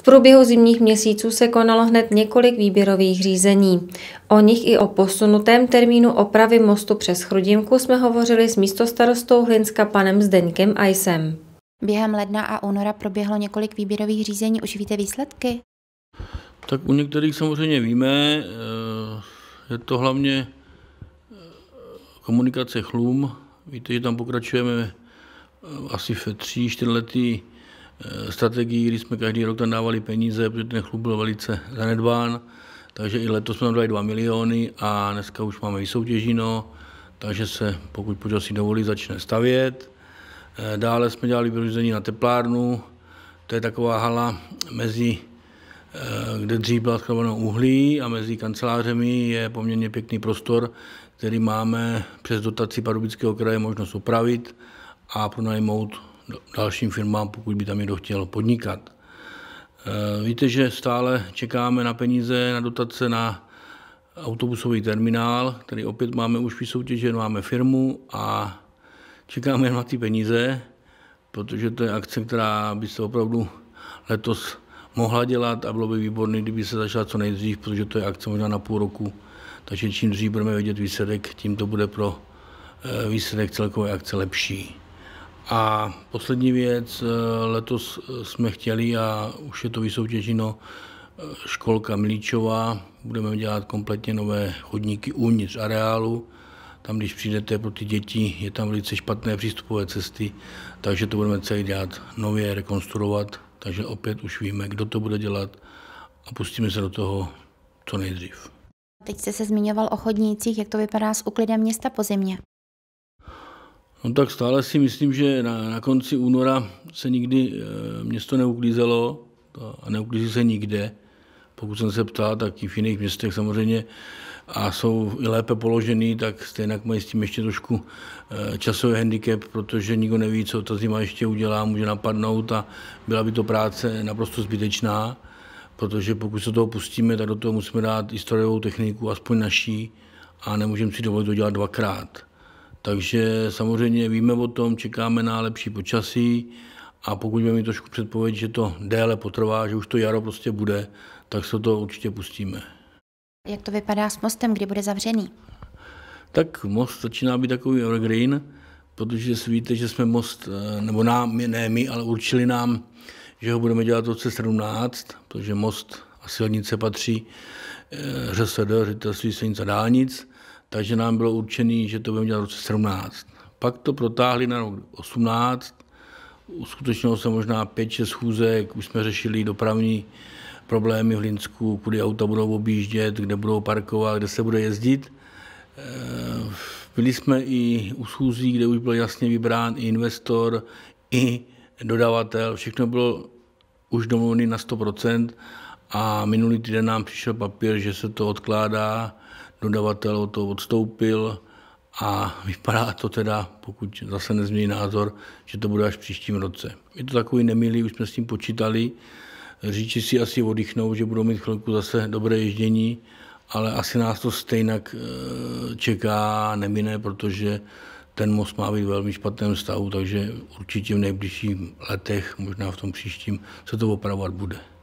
V průběhu zimních měsíců se konalo hned několik výběrových řízení. O nich i o posunutém termínu opravy mostu přes Chrudimku jsme hovořili s místostarostou Hlinska panem Zdeňkem Ajsem. Během ledna a února proběhlo několik výběrových řízení. Už víte výsledky? Tak u některých samozřejmě víme. Eh, je to hlavně eh, komunikace chlum. Víte, že tam pokračujeme eh, asi ve tří, čtyřletý Eh, strategii, kdy jsme každý rok tam dávali peníze, protože ten klub byl velice zanedbán, takže i letos jsme tam dali 2 miliony a dneska už máme vysoutěžino, takže se, pokud počasí dovolí, začne stavět. Eh, dále jsme dělali vyřízení na teplárnu, to je taková hala mezi eh, kde dřív byla skladovaná uhlí a mezi kancelářemi je poměrně pěkný prostor, který máme přes dotaci Pardubického kraje možnost upravit a pronajmout dalším firmám, pokud by tam někdo chtěl podnikat. Eh, víte, že stále čekáme na peníze, na dotace na autobusový terminál, který opět máme už vysoutěžen, máme firmu a čekáme na ty peníze, protože to je akce, která by se opravdu letos mohla dělat a bylo by výborné, kdyby se začala co nejdřív, protože to je akce možná na půl roku. Takže čím dřív budeme vědět výsledek, tím to bude pro eh, výsledek celkové akce lepší. A poslední věc, eh, letos eh, jsme chtěli a už je to vysoutěženo, eh, školka Mlíčová, budeme dělat kompletně nové chodníky uvnitř areálu, tam, když přijdete pro ty děti, je tam velice špatné přístupové cesty, takže to budeme celý dělat nově, rekonstruovat, takže opět už víme, kdo to bude dělat a pustíme se do toho co nejdřív. Teď jste se zmiňoval o chodnících, jak to vypadá s úklidem města po zimě? No tak stále si myslím, že na, na konci února se nikdy e, město neuklízelo to, a neuklízí se nikde. Pokud jsem se ptal, tak i v jiných městech samozřejmě a jsou i lépe položený, tak stejně mají s tím ještě trošku e, časový handicap, protože nikdo neví, co ta zima ještě udělá, může napadnout a byla by to práce naprosto zbytečná, protože pokud se toho pustíme, tak do toho musíme dát historiovou techniku, aspoň naší, a nemůžeme si dovolit to dělat dvakrát. Takže samozřejmě víme o tom, čekáme na lepší počasí a pokud budeme mít trošku předpověď, že to déle potrvá, že už to jaro prostě bude, tak se to určitě pustíme. Jak to vypadá s mostem, kdy bude zavřený? Tak most začíná být takový evergreen, protože si víte, že jsme most, eh, nebo nám, ne my, ale určili nám, že ho budeme dělat v roce 17, protože most a silnice patří eh, ŘSD, ředitelství silnice dálnic, takže nám bylo určené, že to budeme dělat v roce 17. Pak to protáhli na rok 18, uskutečnilo se možná 5-6 schůzek, už jsme řešili dopravní problémy v Hlinsku, kudy auta budou objíždět, kde budou parkovat, kde se bude jezdit. Eh, byli jsme i u schůzí, kde už byl jasně vybrán i investor, i dodavatel, všechno bylo už domluvené na 100% a minulý týden nám přišel papír, že se to odkládá dodavatel o to odstoupil a vypadá to teda, pokud zase nezmění názor, že to bude až v příštím roce. Je to takový nemilý, už jsme s tím počítali, Říči si asi oddychnou, že budou mít chvilku zase dobré ježdění, ale asi nás to stejně eh, čeká nemine, protože ten most má být v velmi špatném stavu, takže určitě v nejbližších letech, možná v tom příštím, se to opravovat bude.